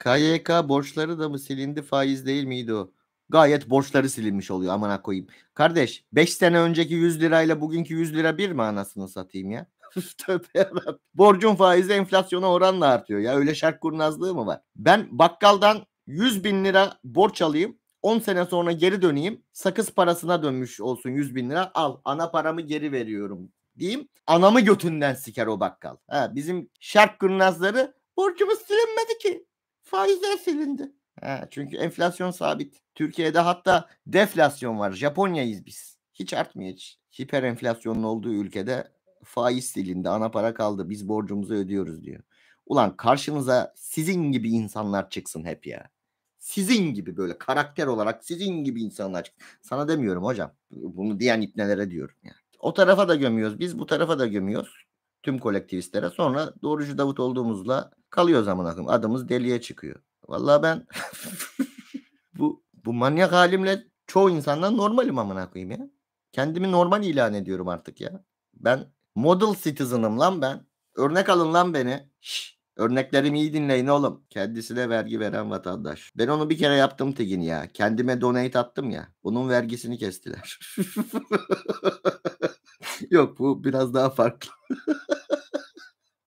KYK borçları da mı silindi faiz değil miydi o? Gayet borçları silinmiş oluyor amına koyayım. Kardeş 5 sene önceki 100 lirayla bugünkü 100 lira bir mi anasını satayım ya? Tövbe Borcun faizi enflasyona oranla artıyor ya. Öyle şark kurnazlığı mı var? Ben bakkaldan 100 bin lira borç alayım. 10 sene sonra geri döneyim. Sakız parasına dönmüş olsun 100 bin lira. Al ana paramı geri veriyorum diyeyim. Anamı götünden siker o bakkal. Ha, bizim şark kurnazları borcumuz silinmedi ki faizler silindi. Ha, çünkü enflasyon sabit. Türkiye'de hatta deflasyon var. Japonya'yız biz. Hiç artmıyor hiç. Hiper enflasyonun olduğu ülkede faiz silindi. Ana para kaldı. Biz borcumuzu ödüyoruz diyor. Ulan karşınıza sizin gibi insanlar çıksın hep ya. Sizin gibi böyle karakter olarak sizin gibi insanlar çıksın. Sana demiyorum hocam. Bunu diyen ipnelere diyorum yani. O tarafa da gömüyoruz. Biz bu tarafa da gömüyoruz. Tüm kolektivistlere. Sonra doğrucu Davut olduğumuzla Kalıyoruz amına akım, Adımız deliye çıkıyor. Vallahi ben bu bu manyak halimle çoğu insandan normalim amına koyayım ya. Kendimi normal ilan ediyorum artık ya. Ben model citizen'ım lan ben. Örnek alın lan beni. Şş, örneklerimi iyi dinleyin oğlum. Kendisine vergi veren vatandaş. Ben onu bir kere yaptım Tegin ya. Kendime donate attım ya. Bunun vergisini kestiler. Yok bu biraz daha farklı.